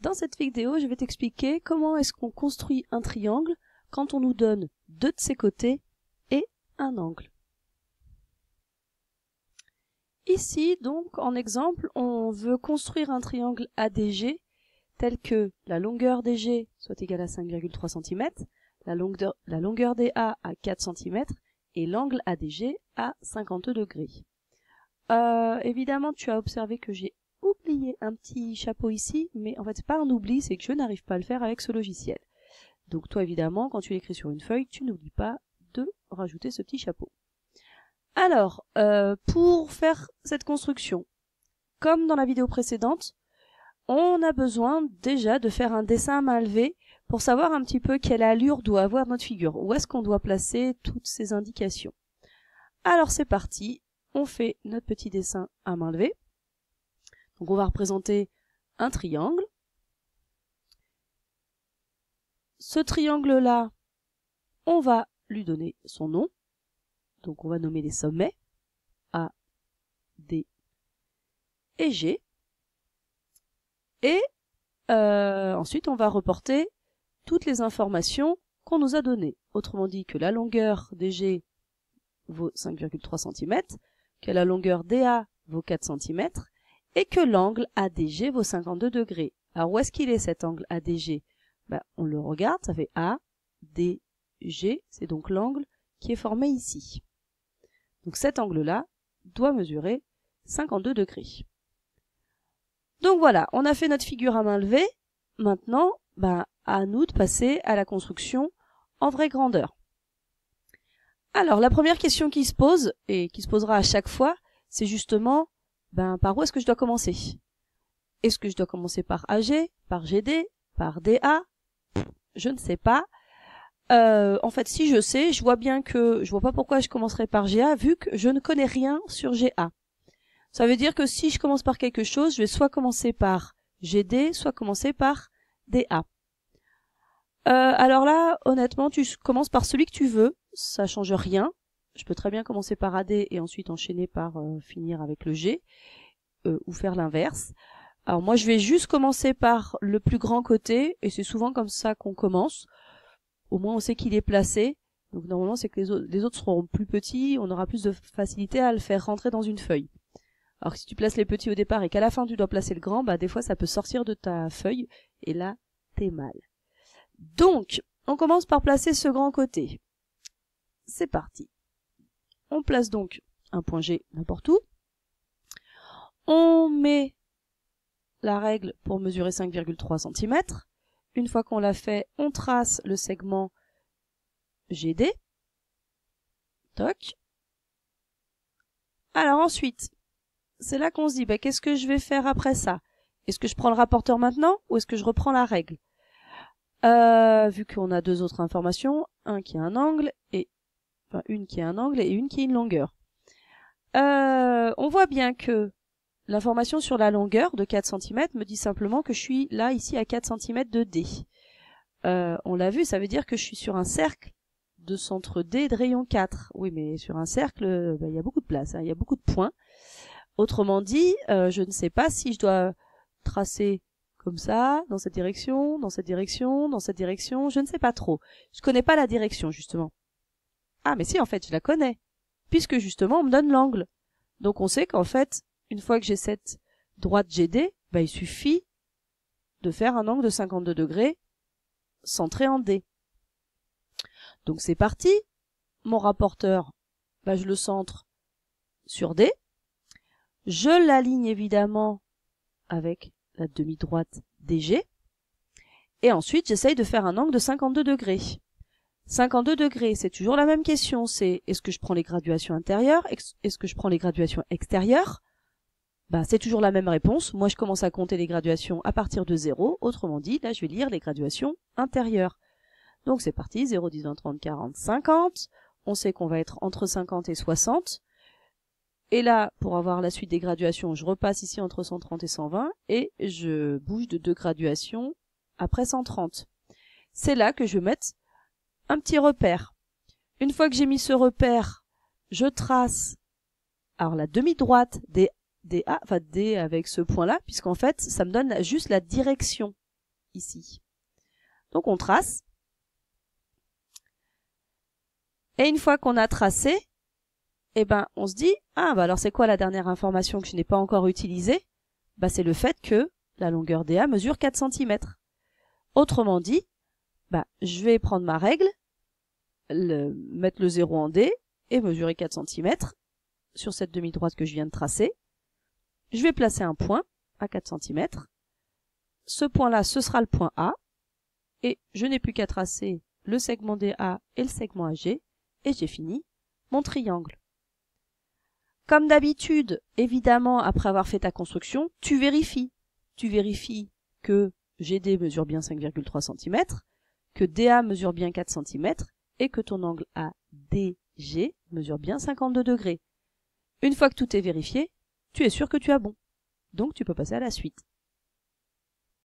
Dans cette vidéo, je vais t'expliquer comment est-ce qu'on construit un triangle quand on nous donne deux de ses côtés et un angle. Ici, donc, en exemple, on veut construire un triangle ADG tel que la longueur DG soit égale à 5,3 cm, la longueur, la longueur DA à 4 cm et l'angle ADG à 52 degrés. Euh, évidemment, tu as observé que j'ai un petit chapeau ici, mais en fait, c'est pas un oubli, c'est que je n'arrive pas à le faire avec ce logiciel. Donc toi, évidemment, quand tu l'écris sur une feuille, tu n'oublies pas de rajouter ce petit chapeau. Alors, euh, pour faire cette construction, comme dans la vidéo précédente, on a besoin déjà de faire un dessin à main levée pour savoir un petit peu quelle allure doit avoir notre figure, où est-ce qu'on doit placer toutes ces indications. Alors c'est parti, on fait notre petit dessin à main levée. Donc on va représenter un triangle. Ce triangle-là, on va lui donner son nom. Donc on va nommer les sommets A, D et G. Et euh, ensuite, on va reporter toutes les informations qu'on nous a données. Autrement dit que la longueur des G vaut 5,3 cm, que la longueur DA vaut 4 cm et que l'angle ADG vaut 52 degrés. Alors où est-ce qu'il est cet angle ADG ben, On le regarde, ça fait ADG, c'est donc l'angle qui est formé ici. Donc cet angle-là doit mesurer 52 degrés. Donc voilà, on a fait notre figure à main levée. Maintenant, ben, à nous de passer à la construction en vraie grandeur. Alors, la première question qui se pose, et qui se posera à chaque fois, c'est justement ben, par où est-ce que je dois commencer Est-ce que je dois commencer par AG, par GD, par DA Je ne sais pas. Euh, en fait, si je sais, je vois bien que je vois pas pourquoi je commencerai par GA vu que je ne connais rien sur GA. Ça veut dire que si je commence par quelque chose, je vais soit commencer par GD, soit commencer par DA. Euh, alors là, honnêtement, tu commences par celui que tu veux, ça change rien je peux très bien commencer par AD et ensuite enchaîner par euh, finir avec le G, euh, ou faire l'inverse. Alors moi je vais juste commencer par le plus grand côté, et c'est souvent comme ça qu'on commence. Au moins on sait qu'il est placé, donc normalement c'est que les autres, seront plus petits, on aura plus de facilité à le faire rentrer dans une feuille. Alors si tu places les petits au départ et qu'à la fin tu dois placer le grand, bah des fois ça peut sortir de ta feuille, et là t'es mal. Donc, on commence par placer ce grand côté. C'est parti. On place donc un point G n'importe où. On met la règle pour mesurer 5,3 cm. Une fois qu'on l'a fait, on trace le segment GD. Toc. Alors ensuite, c'est là qu'on se dit, ben qu'est-ce que je vais faire après ça Est-ce que je prends le rapporteur maintenant ou est-ce que je reprends la règle euh, Vu qu'on a deux autres informations, un qui a un angle et une qui a un angle et une qui a une longueur. Euh, on voit bien que l'information sur la longueur de 4 cm me dit simplement que je suis là, ici, à 4 cm de D. Euh, on l'a vu, ça veut dire que je suis sur un cercle de centre D de rayon 4. Oui, mais sur un cercle, euh, ben, il y a beaucoup de place, hein, il y a beaucoup de points. Autrement dit, je ne sais pas si je dois tracer comme ça, dans cette direction, dans cette direction, dans cette direction, je ne sais pas trop. Je connais pas la direction, justement. Ah, mais si, en fait, je la connais. Puisque justement, on me donne l'angle. Donc on sait qu'en fait, une fois que j'ai cette droite GD, bah, il suffit de faire un angle de 52 degrés centré en D. Donc c'est parti. Mon rapporteur, bah, je le centre sur D. Je l'aligne évidemment avec la demi-droite DG. Et ensuite, j'essaye de faire un angle de 52 degrés. 52 degrés, c'est toujours la même question, c'est est-ce que je prends les graduations intérieures, est-ce que je prends les graduations extérieures bah, c'est toujours la même réponse. Moi, je commence à compter les graduations à partir de 0. Autrement dit, là, je vais lire les graduations intérieures. Donc, c'est parti. 0, 10, 20, 30, 40, 50. On sait qu'on va être entre 50 et 60. Et là, pour avoir la suite des graduations, je repasse ici entre 130 et 120 et je bouge de deux graduations après 130. C'est là que je vais mettre un petit repère. Une fois que j'ai mis ce repère, je trace alors la demi-droite des A, enfin D avec ce point-là, puisqu'en fait, ça me donne juste la direction ici. Donc on trace. Et une fois qu'on a tracé, eh ben on se dit ah bah alors c'est quoi la dernière information que je n'ai pas encore utilisée Bah c'est le fait que la longueur DA mesure 4 cm. Autrement dit, bah, je vais prendre ma règle, le, mettre le 0 en D et mesurer 4 cm sur cette demi-droite que je viens de tracer. Je vais placer un point à 4 cm. Ce point-là, ce sera le point A. Et je n'ai plus qu'à tracer le segment DA et le segment AG. Et j'ai fini mon triangle. Comme d'habitude, évidemment, après avoir fait ta construction, tu vérifies. Tu vérifies que GD mesure bien 5,3 cm, que DA mesure bien 4 cm et que ton angle ADG mesure bien 52 degrés. Une fois que tout est vérifié, tu es sûr que tu as bon. Donc tu peux passer à la suite.